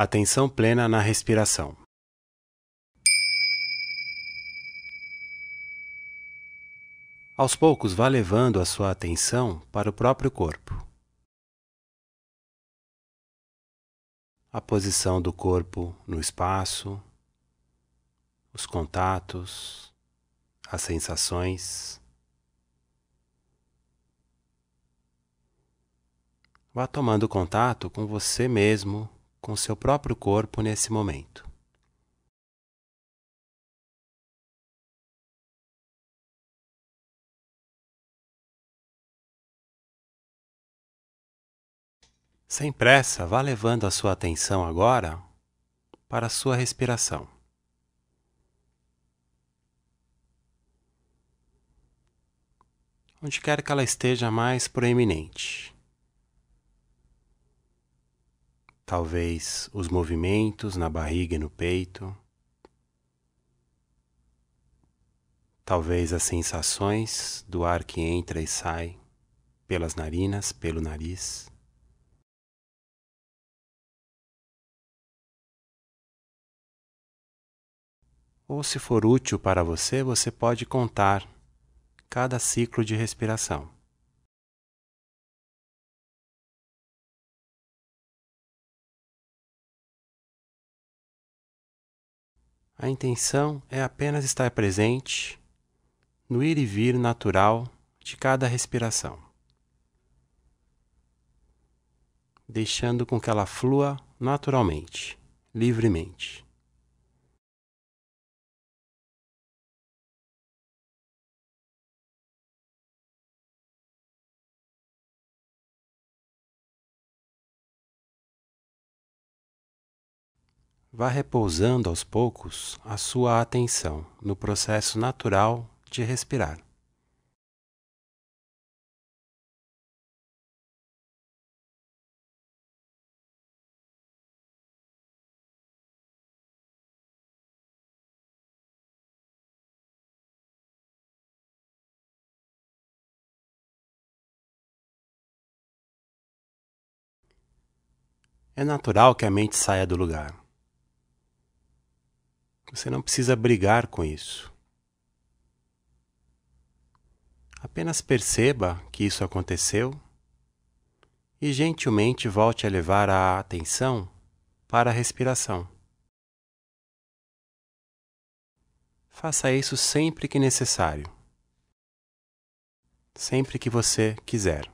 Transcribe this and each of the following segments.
Atenção plena na respiração. Aos poucos, vá levando a sua atenção para o próprio corpo. A posição do corpo no espaço, os contatos, as sensações. Vá tomando contato com você mesmo com seu próprio corpo nesse momento. Sem pressa, vá levando a sua atenção agora para a sua respiração. Onde quer que ela esteja mais proeminente. talvez os movimentos na barriga e no peito, talvez as sensações do ar que entra e sai pelas narinas, pelo nariz. Ou se for útil para você, você pode contar cada ciclo de respiração. A intenção é apenas estar presente no ir e vir natural de cada respiração, deixando com que ela flua naturalmente, livremente. Vá repousando aos poucos a sua atenção no processo natural de respirar. É natural que a mente saia do lugar você não precisa brigar com isso. Apenas perceba que isso aconteceu e gentilmente volte a levar a atenção para a respiração. Faça isso sempre que necessário, sempre que você quiser.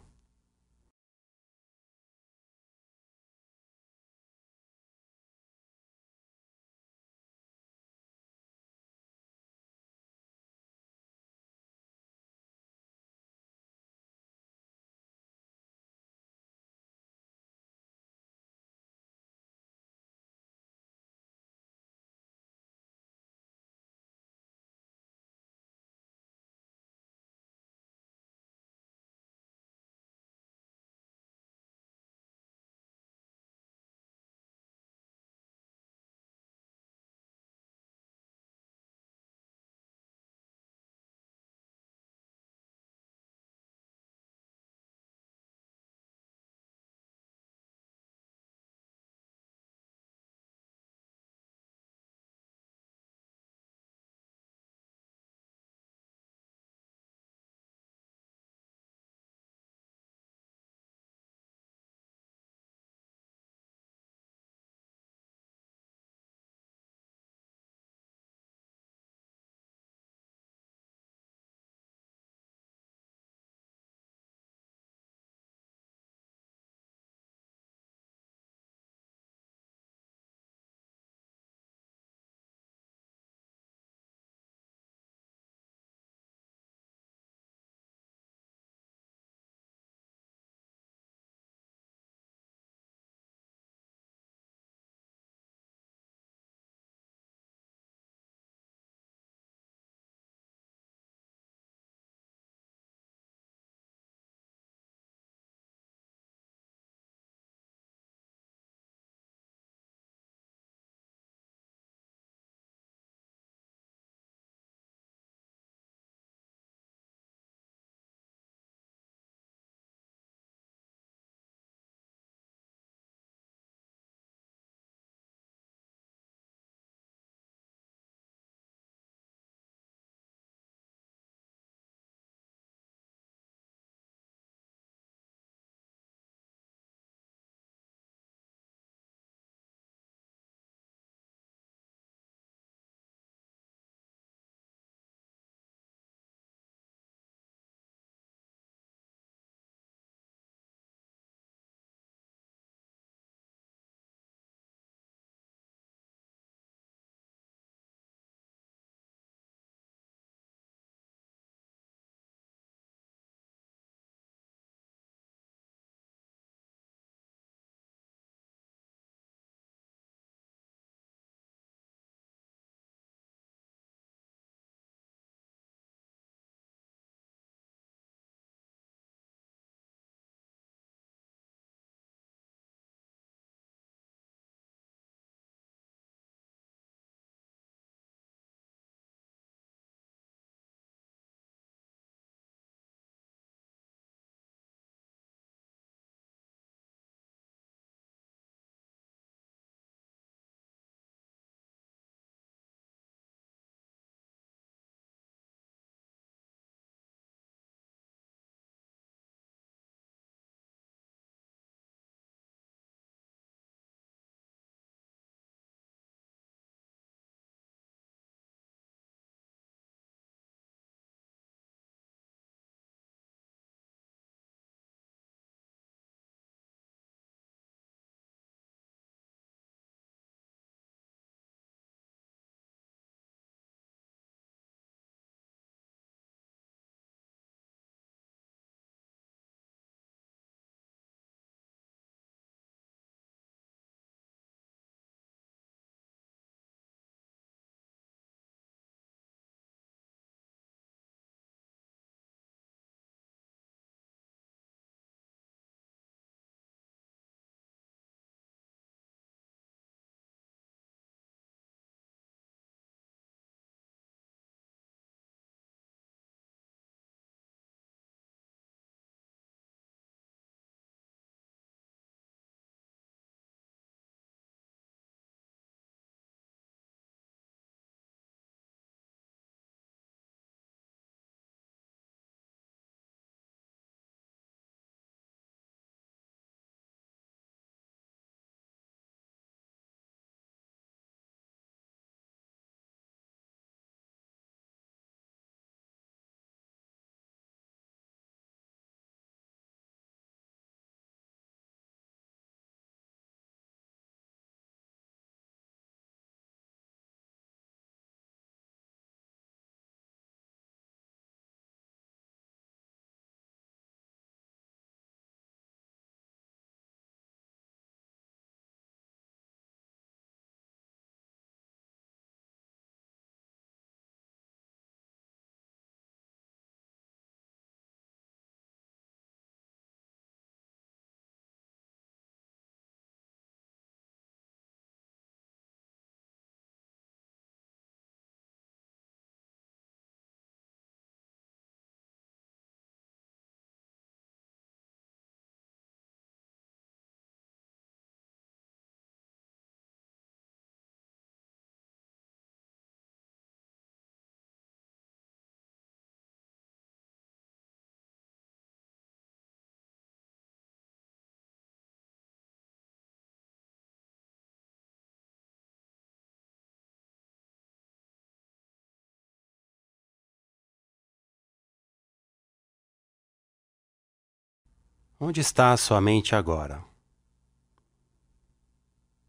Onde está a sua mente agora?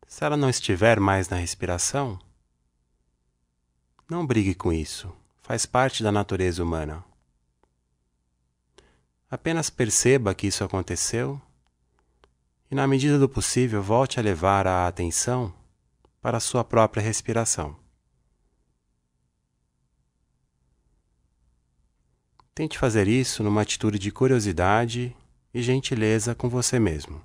Se ela não estiver mais na respiração, não brigue com isso, faz parte da natureza humana. Apenas perceba que isso aconteceu e, na medida do possível, volte a levar a atenção para a sua própria respiração. Tente fazer isso numa atitude de curiosidade e gentileza com você mesmo.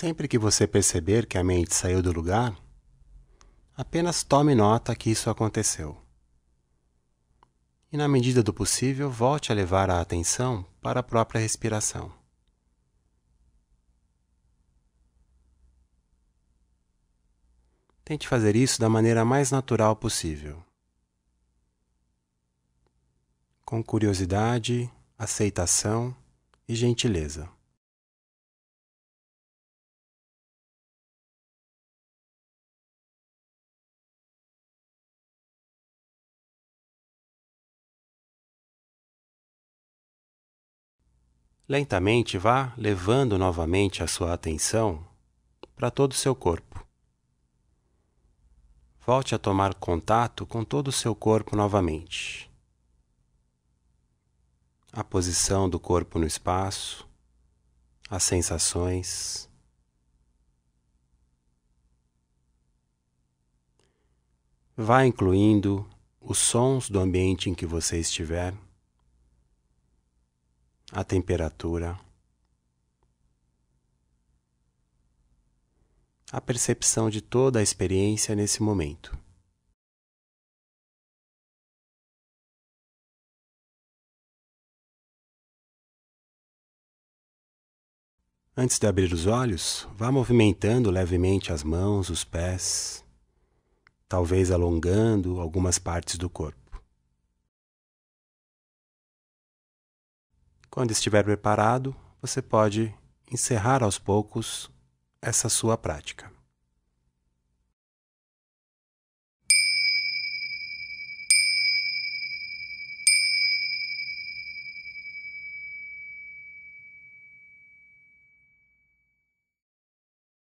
Sempre que você perceber que a mente saiu do lugar, apenas tome nota que isso aconteceu. E na medida do possível, volte a levar a atenção para a própria respiração. Tente fazer isso da maneira mais natural possível. Com curiosidade, aceitação e gentileza. Lentamente vá levando novamente a sua atenção para todo o seu corpo. Volte a tomar contato com todo o seu corpo novamente. A posição do corpo no espaço, as sensações. Vá incluindo os sons do ambiente em que você estiver a temperatura, a percepção de toda a experiência nesse momento. Antes de abrir os olhos, vá movimentando levemente as mãos, os pés, talvez alongando algumas partes do corpo. Quando estiver preparado, você pode encerrar aos poucos essa sua prática.